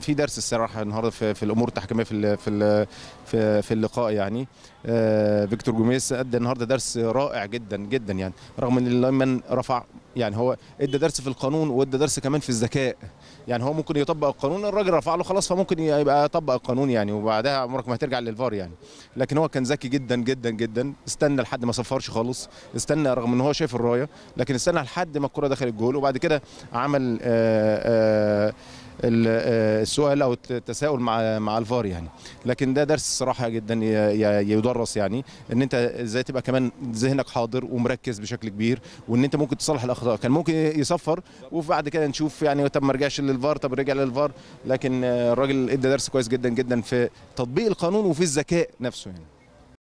في درس الصراحه النهارده في, في الامور التحكيميه في ال في ال في, اللقاء يعني آه، فيكتور جوميز ادى النهارده درس رائع جدا جدا يعني رغم ان لايمان رفع يعني هو ادى درس في القانون وادى درس كمان في الذكاء يعني هو ممكن يطبق القانون الراجل رفع له خلاص فممكن يبقى يطبق القانون يعني وبعدها عمرك ما هترجع للفار يعني لكن هو كان ذكي جدا جدا جدا استنى لحد ما صفرش خالص استنى رغم ان هو شايف الرايه لكن استنى لحد ما الكره دخلت الجول وبعد كده عمل آآ آه، آآ آه، آه، السؤال او التساؤل مع مع الفار يعني لكن ده درس صراحه جدا يدرس يعني ان انت ازاي تبقى كمان ذهنك حاضر ومركز بشكل كبير وان انت ممكن تصلح الاخطاء كان ممكن يصفر وبعد كده نشوف يعني طب ما رجعش للفار طب رجع للفار لكن آه، الراجل ادى درس كويس جدا جدا في تطبيق القانون وفي الذكاء نفسه يعني